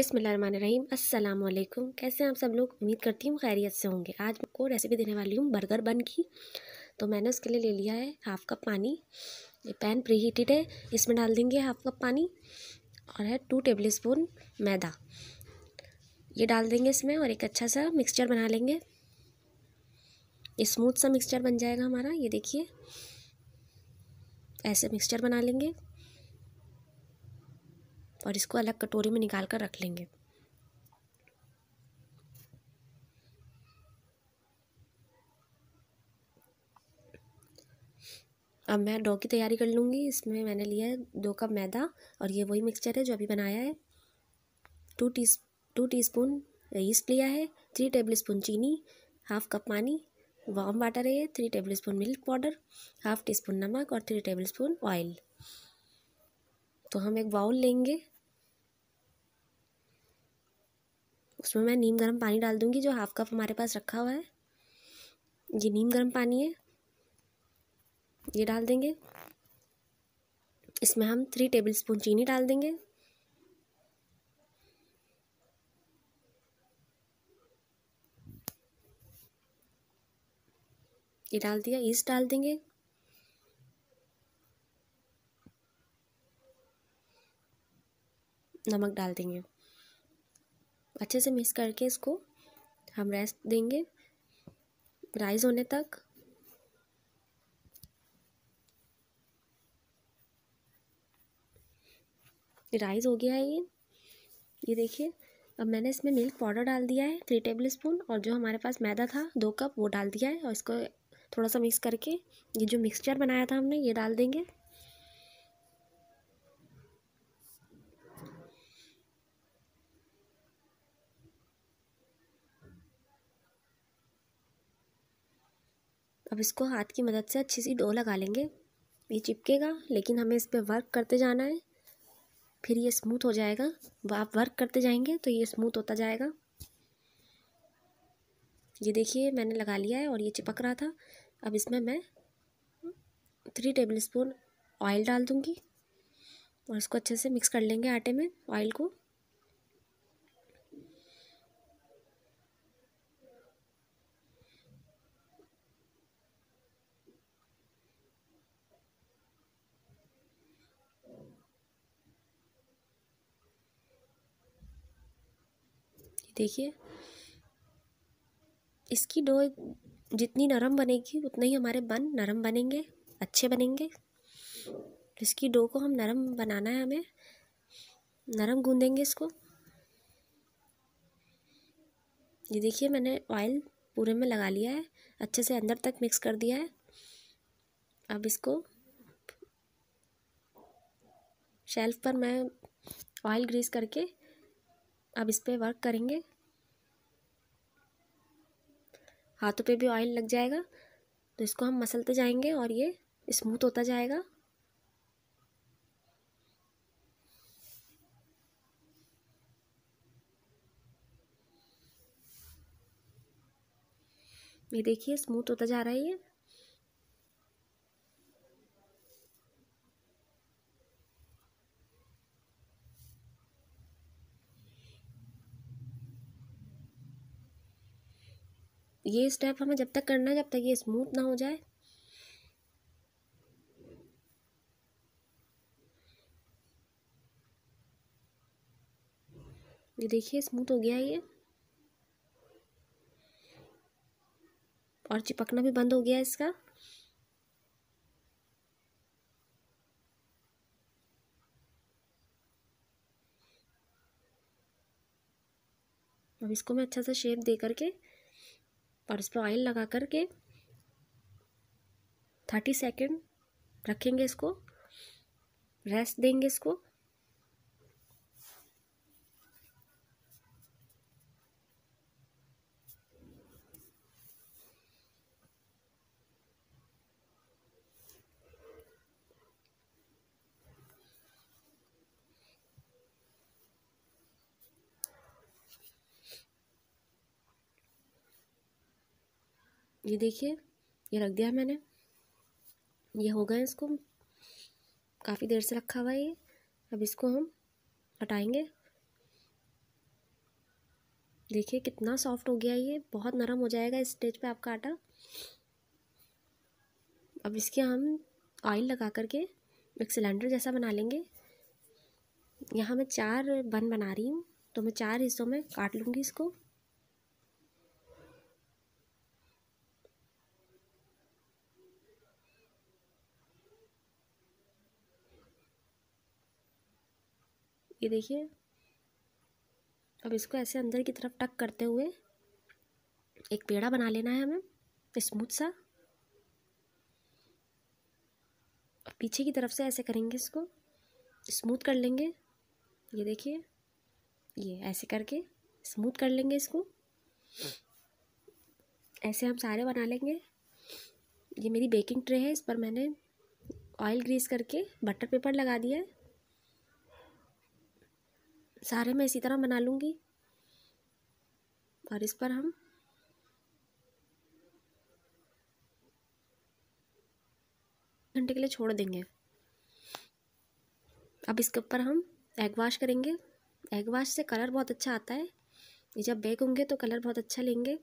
अस्सलाम वालेकुम कैसे हैं आप सब लोग उम्मीद करती हूँ खैरियत से होंगे आज मैं को रेसिपी देने वाली हूँ बर्गर बन की तो मैंने उसके लिए ले लिया है हाफ़ कप पानी ये पैन प्री हीटेड है इसमें डाल देंगे हाफ़ कप पानी और है टू टेबल स्पून मैदा ये डाल देंगे इसमें और एक अच्छा सा मिक्सचर बना लेंगे स्मूथ सा मिक्सचर बन जाएगा हमारा ये देखिए ऐसे मिक्सचर बना लेंगे और इसको अलग कटोरी में निकाल कर रख लेंगे अब मैं डो की तैयारी कर लूँगी इसमें मैंने लिया है दो कप मैदा और ये वही मिक्सचर है जो अभी बनाया है two T two teaspoon yeast लिया है थ्री टेबल स्पून चीनी हाफ कप पानी वार्म वाटर है three tablespoon milk powder half teaspoon नमक और थ्री टेबल स्पून ऑयल तो हम एक बाउल लेंगे उसमें मैं नीम गर्म पानी डाल दूँगी जो हाफ़ कप हमारे पास रखा हुआ है ये नीम गर्म पानी है ये डाल देंगे इसमें हम थ्री टेबल स्पून चीनी डाल देंगे ये डाल दिया ईस्ट डाल देंगे नमक डाल देंगे अच्छे से मिक्स करके इसको हम रेस्ट देंगे राइस होने तक राइस हो गया है ये ये देखिए अब मैंने इसमें मिल्क पाउडर डाल दिया है थ्री टेबल स्पून और जो हमारे पास मैदा था दो कप वो डाल दिया है और इसको थोड़ा सा मिक्स करके ये जो मिक्सचर बनाया था हमने ये डाल देंगे अब इसको हाथ की मदद से अच्छी सी डो लगा लेंगे ये चिपकेगा लेकिन हमें इस पर वर्क करते जाना है फिर ये स्मूथ हो जाएगा आप वर्क करते जाएंगे तो ये स्मूथ होता जाएगा ये देखिए मैंने लगा लिया है और ये चिपक रहा था अब इसमें मैं थ्री टेबल स्पून ऑयल डाल दूँगी और इसको अच्छे से मिक्स कर लेंगे आटे में ऑयल को देखिए इसकी डो जितनी नरम बनेगी उतना ही हमारे बन नरम बनेंगे अच्छे बनेंगे इसकी डो को हम नरम बनाना है हमें नरम गूंदेंगे इसको ये देखिए मैंने ऑयल पूरे में लगा लिया है अच्छे से अंदर तक मिक्स कर दिया है अब इसको शेल्फ़ पर मैं ऑयल ग्रीस करके अब इस पर वर्क करेंगे हाथों पे भी ऑयल लग जाएगा तो इसको हम मसलते जाएंगे और ये स्मूथ होता जाएगा ये देखिए स्मूथ होता जा रहा है ये ये स्टेप हमें जब तक करना है जब तक ये स्मूथ ना हो जाए ये देखिए स्मूथ हो गया ये और चिपकना भी बंद हो गया इसका अब इसको मैं अच्छा सा शेप दे करके और इस पर ऑयल लगा करके थर्टी सेकेंड रखेंगे इसको रेस्ट देंगे इसको ये देखिए ये रख दिया मैंने ये हो गए इसको काफ़ी देर से रखा हुआ है ये अब इसको हम हटाएंगे देखिए कितना सॉफ्ट हो गया ये बहुत नरम हो जाएगा इस स्टेज पे आपका आटा अब इसके हम ऑयल लगा करके एक सिलेंडर जैसा बना लेंगे यहाँ मैं चार बन बना रही हूँ तो मैं चार हिस्सों में काट लूँगी इसको ये देखिए अब इसको ऐसे अंदर की तरफ टक करते हुए एक पेड़ा बना लेना है हमें स्मूथ सा पीछे की तरफ से ऐसे करेंगे इसको स्मूथ कर लेंगे ये देखिए ये ऐसे करके स्मूथ कर लेंगे इसको ऐसे हम सारे बना लेंगे ये मेरी बेकिंग ट्रे है इस पर मैंने ऑयल ग्रीस करके बटर पेपर लगा दिया है सारे मैं इसी तरह बना लूँगी और इस पर हम घंटे के लिए छोड़ देंगे अब इसके ऊपर हम एग वाश करेंगे एग वाश से कलर बहुत अच्छा आता है जब बेक होंगे तो कलर बहुत अच्छा लेंगे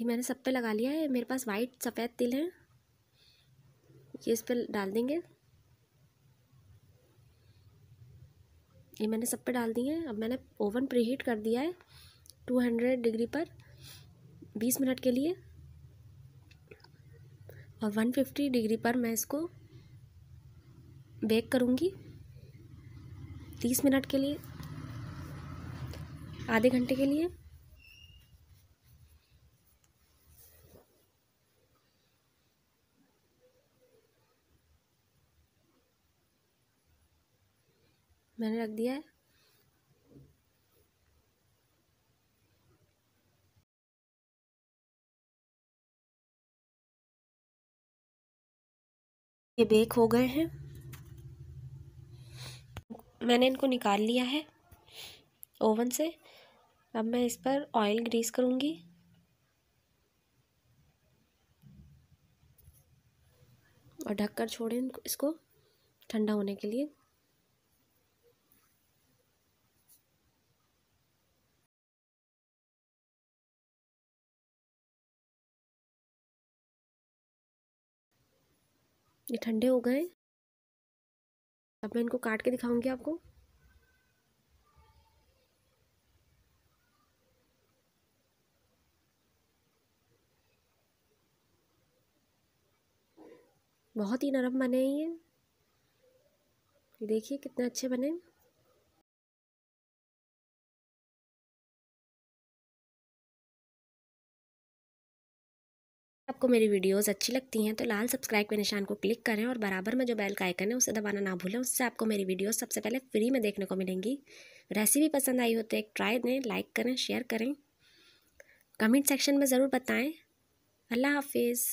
ये मैंने सब पे लगा लिया है मेरे पास वाइट सफ़ेद तिल हैं ये इस पर डाल देंगे ये मैंने सब पे डाल दिए हैं अब मैंने ओवन प्रीहीट कर दिया है टू हंड्रेड डिग्री पर बीस मिनट के लिए और वन फिफ्टी डिग्री पर मैं इसको बेक करूँगी तीस मिनट के लिए आधे घंटे के लिए मैंने रख दिया है ये बेक हो गए हैं मैंने इनको निकाल लिया है ओवन से अब मैं इस पर ऑयल ग्रीस करूँगी और ढककर छोड़ें इसको ठंडा होने के लिए ये ठंडे हो गए अब मैं इनको काट के दिखाऊंगी आपको बहुत ही नरम बने हैं ये देखिए कितने अच्छे बने आपको मेरी वीडियोस अच्छी लगती हैं तो लाल सब्सक्राइब के निशान को क्लिक करें और बराबर में जो बेल का आइकन है उसे दबाना ना भूलें उससे आपको मेरी वीडियोस सबसे पहले फ्री में देखने को मिलेंगी रेसिपी पसंद आई हो तो एक ट्राई दें लाइक करें शेयर करें कमेंट सेक्शन में ज़रूर बताएँ अल्लाह हाफिज़